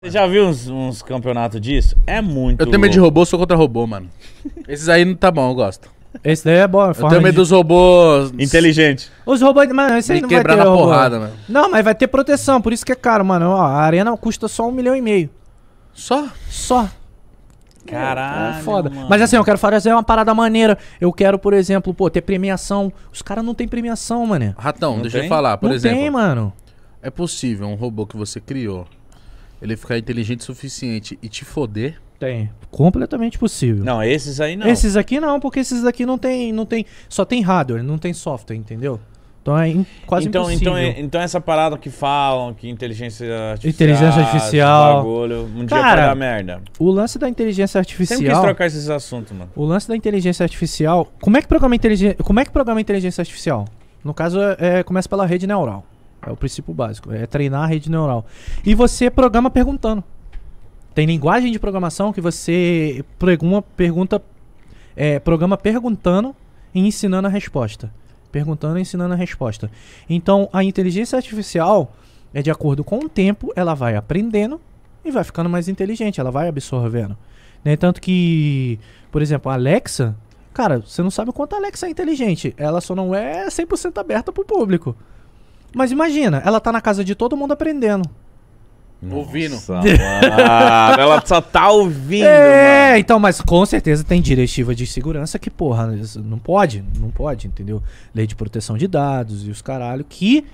Você já viu uns, uns campeonatos disso? É muito. Eu tenho medo de robô, sou contra robô, mano. Esses aí não tá bom, eu gosto. Esse daí é bom. É eu tenho medo dos robôs. inteligentes. Os robôs. Mano, esse aí Me não vai ter. quebrar na robô. porrada, mano. Não, mas vai ter proteção, por isso que é caro, mano. Ó, a arena custa só um milhão e meio. Só? Só. Caralho. É foda. mano. Mas assim, eu quero fazer uma parada maneira. Eu quero, por exemplo, pô, ter premiação. Os caras não têm premiação, mano. Ratão, Não deixa eu falar, por não exemplo. tem, mano. É possível um robô que você criou ele ficar inteligente o suficiente e te foder. Tem. Completamente possível. Não, esses aí não. Esses aqui não, porque esses aqui não tem. Não tem só tem hardware, não tem software, entendeu? Então é in, quase então, então impossível. É, então, então essa parada que falam, que inteligência artificial. Inteligência artificial. Bagulho, um Cara, dia vai merda. O lance da inteligência artificial. Tem quis trocar esses assuntos, mano. O lance da inteligência artificial. Como é que programa inteligência. Como é que programa inteligência artificial? No caso, é, é começa pela rede neural. É o princípio básico. É treinar a rede neural. E você programa perguntando. Tem linguagem de programação que você preguma, pergunta, é, programa perguntando e ensinando a resposta. Perguntando e ensinando a resposta. Então, a inteligência artificial, é de acordo com o tempo, ela vai aprendendo e vai ficando mais inteligente, ela vai absorvendo. Né? Tanto que, por exemplo, a Alexa, cara, você não sabe o quanto a Alexa é inteligente. Ela só não é 100% aberta para o público. Mas imagina, ela tá na casa de todo mundo aprendendo. ouvindo. ela só tá ouvindo. É, mano. então, mas com certeza tem diretiva de segurança que, porra, não pode, não pode, entendeu? Lei de proteção de dados e os caralho, que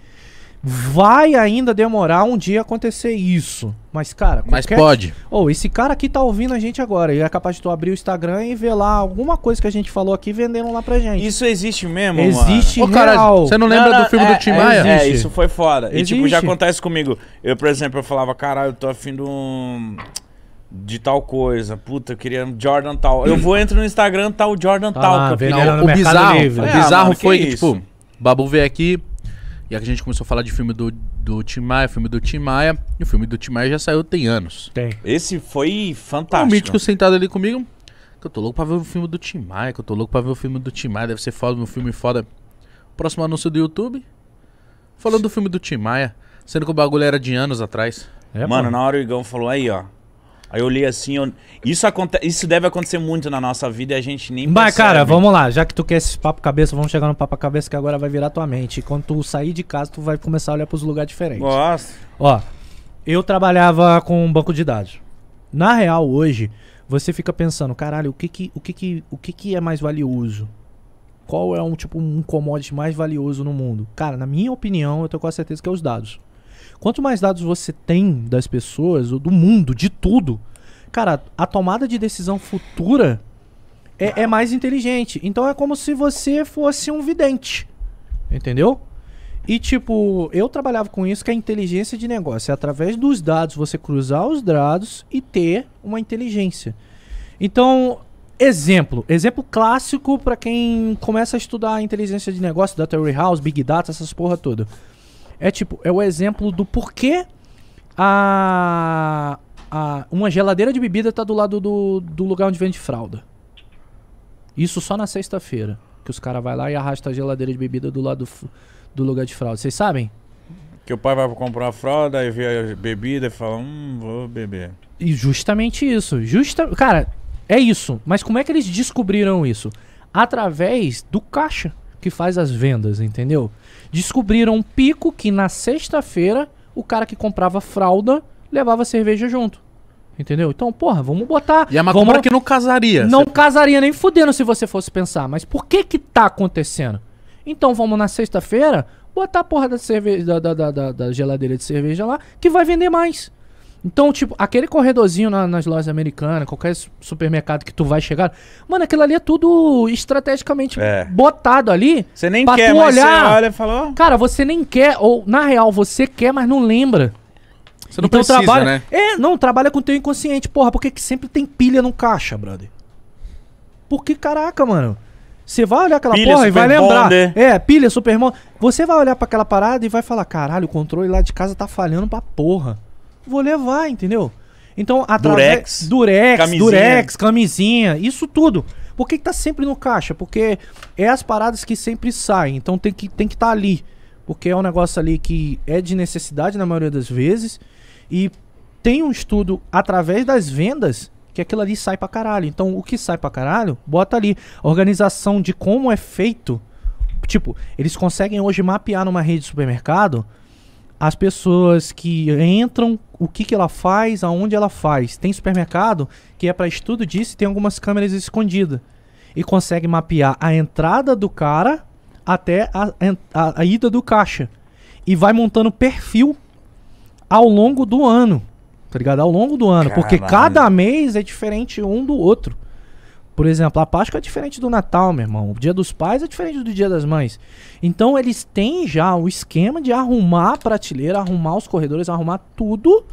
Vai ainda demorar um dia acontecer isso. Mas, cara. Qualquer... Mas pode. Ou oh, esse cara aqui tá ouvindo a gente agora. Ele é capaz de tu abrir o Instagram e ver lá alguma coisa que a gente falou aqui vendendo lá pra gente. Isso existe mesmo, Existe, mano. Ô, cara, Você não lembra não, não, do filme é, do Tim é, Maia? É, isso foi foda. E, tipo, já acontece comigo. Eu, por exemplo, eu falava, caralho, eu tô afim de um de tal coisa. Puta, eu queria um Jordan tal. Eu vou entro no Instagram tal tá Jordan tá tal. Lá, o, o é, bizarro, o bizarro ah, mano, foi que, que tipo, Babu veio aqui, e é a gente começou a falar de filme do, do Tim Maia, filme do Tim Maia. E o filme do Tim Maia já saiu tem anos. Tem. Esse foi fantástico. O Mítico sentado ali comigo. Que eu tô louco pra ver o filme do Tim Maia, que eu tô louco pra ver o filme do Tim Maia. Deve ser foda, meu filme foda. Próximo anúncio do YouTube. Falando do filme do Tim Maia. Sendo que o bagulho era de anos atrás. É, mano, mano, na hora o Igão falou aí, ó. Aí eu olhei assim, eu... Isso, aconte... isso deve acontecer muito na nossa vida e a gente nem Mas, percebe. cara, vamos lá. Já que tu quer esse papo cabeça, vamos chegar no papo cabeça que agora vai virar tua mente. E quando tu sair de casa, tu vai começar a olhar pros lugares diferentes. Nossa. Ó, eu trabalhava com um banco de dados. Na real, hoje, você fica pensando, caralho, o que que, o que, que, o que, que é mais valioso? Qual é um tipo um commodity mais valioso no mundo? Cara, na minha opinião, eu tô com a certeza que é os dados. Quanto mais dados você tem das pessoas, do mundo, de tudo, cara, a tomada de decisão futura é, é mais inteligente. Então é como se você fosse um vidente. Entendeu? E tipo, eu trabalhava com isso que é inteligência de negócio. É através dos dados você cruzar os dados e ter uma inteligência. Então, exemplo, exemplo clássico para quem começa a estudar inteligência de negócio, data warehouse, big data, essas porra toda. É tipo, é o exemplo do porquê a, a uma geladeira de bebida tá do lado do, do lugar onde vende fralda. Isso só na sexta-feira, que os caras vai lá e arrasta a geladeira de bebida do lado do, lugar de fralda. Vocês sabem? Que o pai vai comprar a fralda e vê a bebida e fala, hum, vou beber. E justamente isso. Justa... Cara, é isso. Mas como é que eles descobriram isso? Através do caixa que faz as vendas, entendeu? Descobriram um pico que na sexta-feira o cara que comprava fralda levava cerveja junto. Entendeu? Então, porra, vamos botar. E é uma vamos... compra que não casaria. Não você... casaria nem fudendo se você fosse pensar. Mas por que que tá acontecendo? Então vamos na sexta-feira botar a porra da, cerveja, da, da, da, da geladeira de cerveja lá que vai vender mais. Então, tipo, aquele corredorzinho na, nas lojas americanas, qualquer supermercado que tu vai chegar, mano, aquilo ali é tudo estrategicamente é. botado ali. Você nem quer, tu mas olhar. você olha e fala... Cara, você nem quer, ou na real, você quer, mas não lembra. Você não então, precisa, trabalha... né? É, não, trabalha com o teu inconsciente, porra, porque que sempre tem pilha no caixa, brother. Porque, caraca, mano... Você vai olhar aquela pilha, porra e vai lembrar. Bonder. É, pilha, supermon. Você vai olhar para aquela parada e vai falar: caralho, o controle lá de casa tá falhando pra porra vou levar, entendeu? Então, através. Durex. Durex, camisinha. Durex, camisinha, isso tudo. Por que, que tá sempre no caixa? Porque é as paradas que sempre saem, então tem que estar tem que tá ali. Porque é um negócio ali que é de necessidade na maioria das vezes. E tem um estudo através das vendas que aquilo ali sai pra caralho. Então, o que sai pra caralho, bota ali. organização de como é feito. Tipo, eles conseguem hoje mapear numa rede de supermercado as pessoas que entram, o que, que ela faz, aonde ela faz. Tem supermercado que é para estudo disso e tem algumas câmeras escondidas. E consegue mapear a entrada do cara até a, a, a ida do caixa. E vai montando perfil ao longo do ano. Tá ligado? Ao longo do ano. Caralho. Porque cada mês é diferente um do outro. Por exemplo, a Páscoa é diferente do Natal, meu irmão. O Dia dos Pais é diferente do Dia das Mães. Então eles têm já o esquema de arrumar a prateleira, arrumar os corredores, arrumar tudo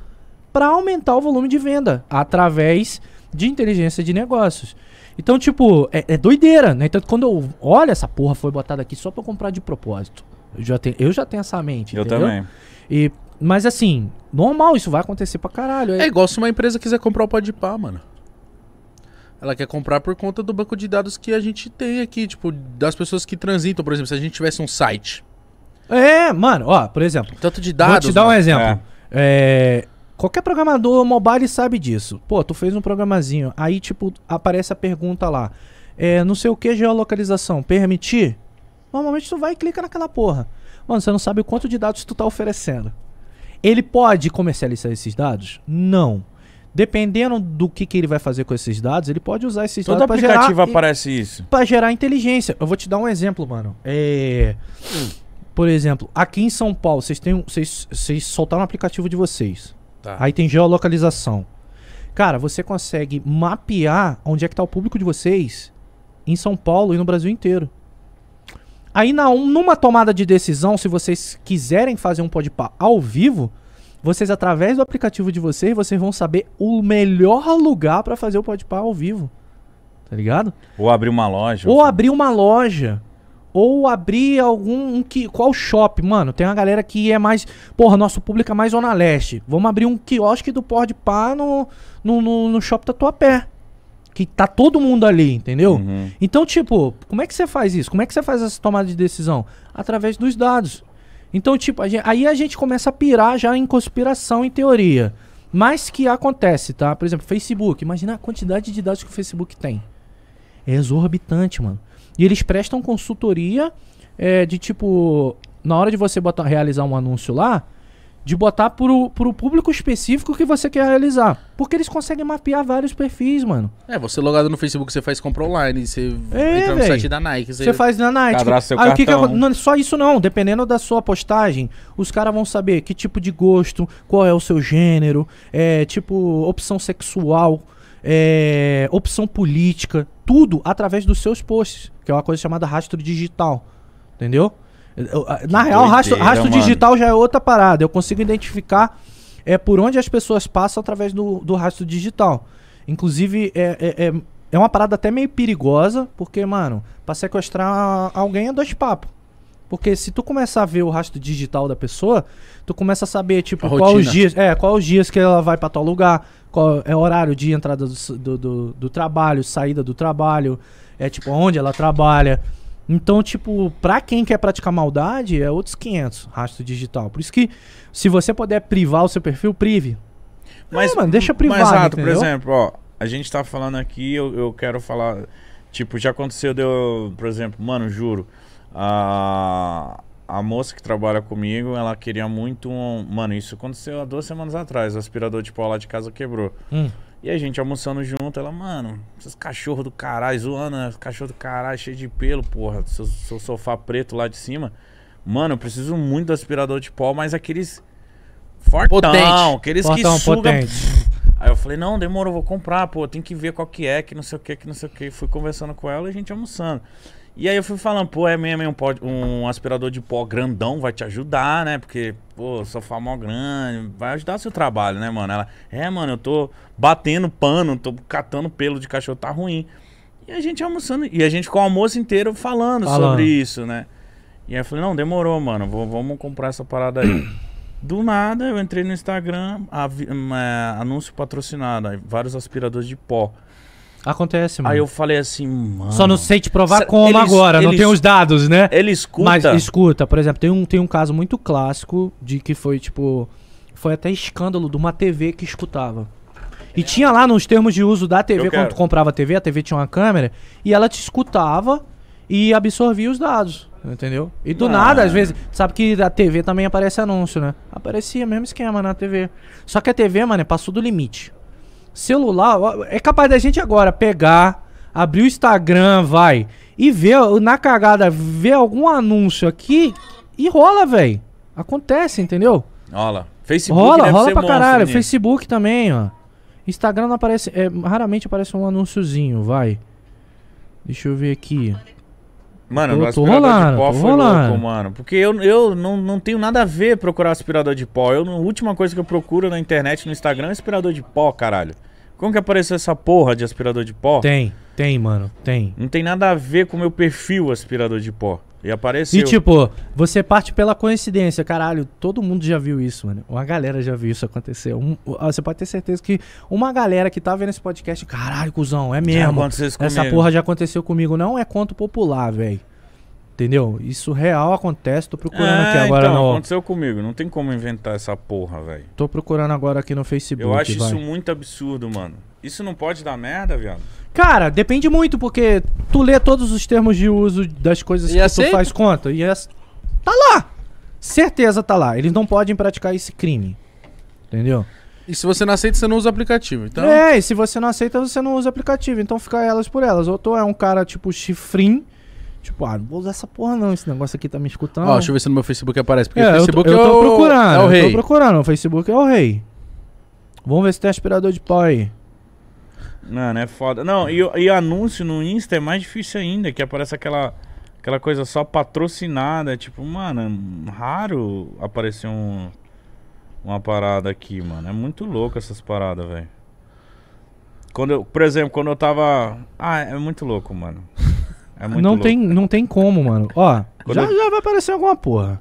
para aumentar o volume de venda através de inteligência de negócios. Então, tipo, é, é doideira, né? Então, quando eu olha essa porra foi botada aqui só para comprar de propósito. Eu já tenho, eu já tenho essa mente, Eu entendeu? também. E mas assim, normal, isso vai acontecer pra caralho. É, é igual se uma empresa quiser comprar o pá, mano ela quer comprar por conta do banco de dados que a gente tem aqui, tipo, das pessoas que transitam, por exemplo, se a gente tivesse um site. É, mano, ó, por exemplo. Tanto de dados. Vou te dar mano. um exemplo. É. É, qualquer programador mobile sabe disso. Pô, tu fez um programazinho, aí, tipo, aparece a pergunta lá. É, não sei o que geolocalização, permitir? Normalmente tu vai e clica naquela porra. Mano, você não sabe o quanto de dados tu tá oferecendo. Ele pode comercializar esses dados? Não. Dependendo do que, que ele vai fazer com esses dados, ele pode usar esses Todo dados. Todo aplicativo aparece isso. Para gerar inteligência. Eu vou te dar um exemplo, mano. É, por exemplo, aqui em São Paulo, vocês, têm, vocês, vocês soltaram um aplicativo de vocês. Tá. Aí tem geolocalização. Cara, você consegue mapear onde é que tá o público de vocês em São Paulo e no Brasil inteiro. Aí na, numa tomada de decisão, se vocês quiserem fazer um podpar ao vivo, vocês, através do aplicativo de vocês, vocês vão saber o melhor lugar para fazer o podpar ao vivo. Tá ligado? Ou abrir uma loja. Ou abrir uma loja. Ou abrir algum. Um, que, qual shopping, mano? Tem uma galera que é mais. Porra, nosso público é mais Zona Leste. Vamos abrir um quiosque do Podpah no, no, no, no tua pé que tá todo mundo ali, entendeu? Uhum. Então, tipo, como é que você faz isso? Como é que você faz essa tomada de decisão? Através dos dados. Então, tipo, a gente, aí a gente começa a pirar já em conspiração, em teoria. Mas que acontece, tá? Por exemplo, Facebook. Imagina a quantidade de dados que o Facebook tem. É exorbitante, mano. E eles prestam consultoria é, de tipo. Na hora de você botar, realizar um anúncio lá, de botar pro, pro público específico que você quer realizar. Porque eles conseguem mapear vários perfis, mano. É, você logado no Facebook, você faz compra online, você é, entra no site da Nike. Você, você faz na Nike. Abraço seu Aí, cartão. Que que, não, só isso não, dependendo da sua postagem, os caras vão saber que tipo de gosto, qual é o seu gênero, é, tipo, opção sexual, é, opção política, tudo através dos seus posts, que é uma coisa chamada rastro digital. Entendeu? Na que real, rastro, rastro digital já é outra parada. Eu consigo identificar é, por onde as pessoas passam através do, do rastro digital. Inclusive, é, é, é, é uma parada até meio perigosa, porque, mano, pra sequestrar alguém é dois papos. Porque se tu começar a ver o rastro digital da pessoa, tu começa a saber, tipo, qual os dias. É, qual os dias que ela vai para tal lugar, qual é o horário de entrada do, do, do, do trabalho, saída do trabalho, é tipo onde ela trabalha. Então, tipo, pra quem quer praticar maldade, é outros 500 rastro digital. Por isso que, se você puder privar o seu perfil, prive. Mas, é, mano, deixa privado, Mas, por exemplo, ó, a gente tá falando aqui, eu, eu quero falar... Tipo, já aconteceu, deu, por exemplo, mano, juro, a, a moça que trabalha comigo, ela queria muito um. Mano, isso aconteceu há duas semanas atrás. O aspirador de pó lá de casa quebrou. Hum. E a gente almoçando junto, ela, mano, esses cachorros do caralho, zoando, né? cachorro do caralho, cheio de pelo, porra, seu, seu sofá preto lá de cima. Mano, eu preciso muito do aspirador de pó, mas aqueles. Fortão, potente. aqueles fortão, que sugam. Aí eu falei, não, demorou, vou comprar, pô, tem que ver qual que é, que não sei o que, que não sei o que. Fui conversando com ela e a gente almoçando. E aí eu fui falando, pô, é mesmo é um, um aspirador de pó grandão, vai te ajudar, né? Porque, pô, sofá mó grande, vai ajudar seu trabalho, né, mano? Ela, é, mano, eu tô batendo pano, tô catando pelo de cachorro, tá ruim. E a gente almoçando, e a gente com o almoço inteiro falando, falando. sobre isso, né? E aí eu falei, não, demorou, mano, vou, vamos comprar essa parada aí. Do nada, eu entrei no Instagram, é, anúncio patrocinado, vários aspiradores de pó. Acontece, mano. Aí eu falei assim, mano. Só não sei te provar como ele, agora, ele, não tem os dados, né? Ele escuta. Mas escuta, por exemplo, tem um, tem um caso muito clássico de que foi tipo. Foi até escândalo de uma TV que escutava. E tinha lá nos termos de uso da TV, eu quando quero. tu comprava a TV, a TV tinha uma câmera, e ela te escutava e absorvia os dados, entendeu? E do ah. nada, às vezes, sabe que da TV também aparece anúncio, né? Aparecia mesmo esquema na TV. Só que a TV, mano, passou do limite. Celular é capaz da gente agora pegar, abrir o Instagram, vai, e ver na cagada, ver algum anúncio aqui e rola, velho. Acontece, entendeu? Rola. Facebook rola, rola pra caralho. Né? Facebook também, ó. Instagram não aparece, é, raramente aparece um anúnciozinho, vai. Deixa eu ver aqui. Mano, tô, no aspirador rolando, de pó foi rolando. louco, mano. Porque eu, eu não, não tenho nada a ver procurar aspirador de pó. Eu, a última coisa que eu procuro na internet, no Instagram, é aspirador de pó, caralho. Como que apareceu essa porra de aspirador de pó? Tem, tem, mano, tem. Não tem nada a ver com o meu perfil aspirador de pó. E apareceu. E tipo, você parte pela coincidência, caralho, todo mundo já viu isso, mano. Uma galera já viu isso acontecer. Um, ah, você pode ter certeza que uma galera que tá vendo esse podcast, caralho, cuzão, é mesmo. Essa porra já aconteceu comigo. Não é conto popular, velho. Entendeu? Isso real acontece, tô procurando é, aqui agora então, não. Aconteceu comigo, não tem como inventar essa porra, velho. Tô procurando agora aqui no Facebook. Eu acho vai. isso muito absurdo, mano. Isso não pode dar merda, viado? Cara, depende muito, porque tu lê todos os termos de uso das coisas e que aceita? tu faz conta. E as... tá lá! Certeza tá lá. Eles não podem praticar esse crime. Entendeu? E se você não aceita, você não usa aplicativo. Então... É, e se você não aceita, você não usa aplicativo. Então fica elas por elas. Ou tu é um cara tipo chifrinho Tipo, ah, não vou usar essa porra não, esse negócio aqui tá me escutando. Ó, deixa eu ver se no meu Facebook aparece, porque é, o Facebook eu tô, eu tô é o... procurando, é o rei. Eu tô procurando, o Facebook é o rei. Vamos ver se tem aspirador de pó aí. Mano, é foda. Não, e, e anúncio no Insta é mais difícil ainda, que aparece aquela, aquela coisa só patrocinada. Tipo, mano, raro aparecer um, uma parada aqui, mano. É muito louco essas paradas, velho. Quando eu, por exemplo, quando eu tava. Ah, é muito louco, mano. É muito não louco. Tem, não tem como, mano. Ó, já, eu... já vai aparecer alguma porra.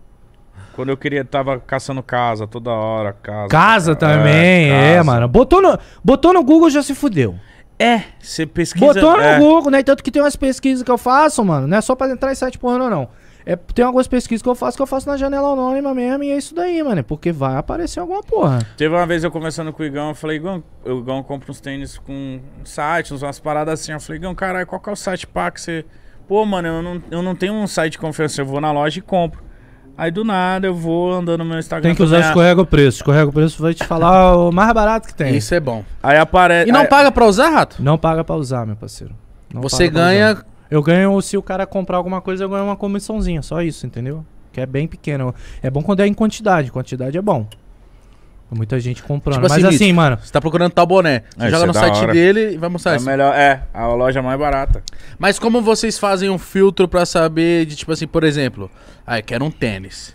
Quando eu queria, tava caçando casa toda hora, casa. Casa cara. também, é, é, casa. mano. Botou no, botou no Google já se fudeu. É, você pesquisa. Botou no é. Google, né? Tanto que tem umas pesquisas que eu faço, mano. Não é só pra entrar em site porra, não, não. É, tem algumas pesquisas que eu faço que eu faço na janela anônima mesmo, e é isso daí, mano. É porque vai aparecer alguma porra. Teve uma vez eu conversando com o Igão, eu falei, Igão, o Igão compra uns tênis com um site, umas paradas assim. Eu falei, Igão, caralho, qual que é o site pá que você pô, mano, eu não, eu não tenho um site de confiança, eu vou na loja e compro. Aí do nada eu vou andando no meu Instagram. Tem que usar ganhar... escorrega o preço. Escorrega o preço vai te falar o mais barato que tem. Isso é bom. Aí aparece. E não aí... paga pra usar, rato? Não paga pra usar, meu parceiro. Não Você ganha. Eu ganho, se o cara comprar alguma coisa, eu ganho uma comissãozinha, só isso, entendeu? Que é bem pequeno. É bom quando é em quantidade. Quantidade é bom. Muita gente comprando. Tipo Mas assim, assim mano. Você tá procurando tal boné. Você é, joga no é site hora. dele e vai mostrar é isso. Melhor, é, a loja mais barata. Mas como vocês fazem um filtro para saber de, tipo assim, por exemplo, ah, eu quero um tênis.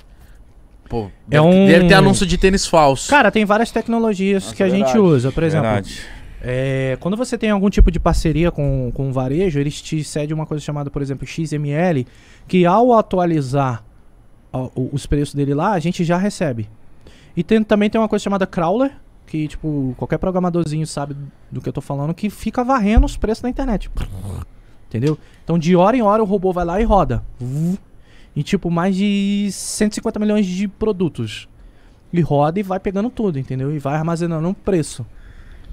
Pô, é deve, um... deve ter anúncio de tênis falso. Cara, tem várias tecnologias Nossa, que a é verdade. gente usa, por exemplo. Verdade. É, quando você tem algum tipo de parceria com, com varejo, eles te cedem uma coisa chamada, por exemplo, XML, que ao atualizar ó, os preços dele lá, a gente já recebe. E tem, também tem uma coisa chamada crawler, que, tipo, qualquer programadorzinho sabe do que eu tô falando, que fica varrendo os preços na internet. Entendeu? Então, de hora em hora, o robô vai lá e roda. E, tipo, mais de 150 milhões de produtos. E roda e vai pegando tudo, entendeu? E vai armazenando um preço.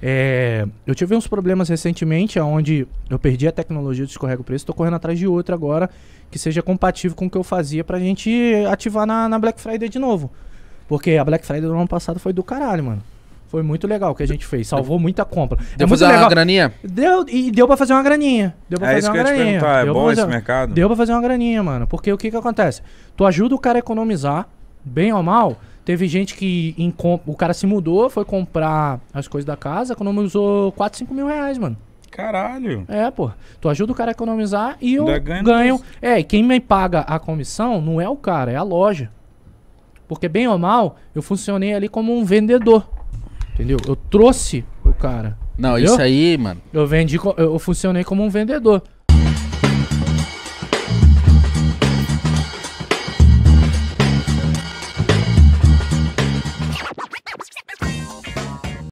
É, eu tive uns problemas recentemente, onde eu perdi a tecnologia do escorrega o preço, estou correndo atrás de outra agora que seja compatível com o que eu fazia para a gente ativar na, na Black Friday de novo. Porque a Black Friday do ano passado foi do caralho, mano. Foi muito legal o que a gente fez. Salvou muita compra. É deu é muito legal. uma graninha? Deu, e deu pra fazer uma graninha. Deu pra é fazer isso uma que graninha. Eu ia te perguntar, é deu bom fazer, esse mercado? Deu pra fazer uma graninha, mano. Porque o que que acontece? Tu ajuda o cara a economizar, bem ou mal. Teve gente que em, o cara se mudou, foi comprar as coisas da casa, economizou 4, 5 mil reais, mano. Caralho. É, pô. Tu ajuda o cara a economizar e eu ganho. É, e quem me paga a comissão não é o cara, é a loja. Porque bem ou mal, eu funcionei ali como um vendedor. Entendeu? Eu trouxe o cara. Não, entendeu? isso aí, mano. Eu vendi, eu funcionei como um vendedor.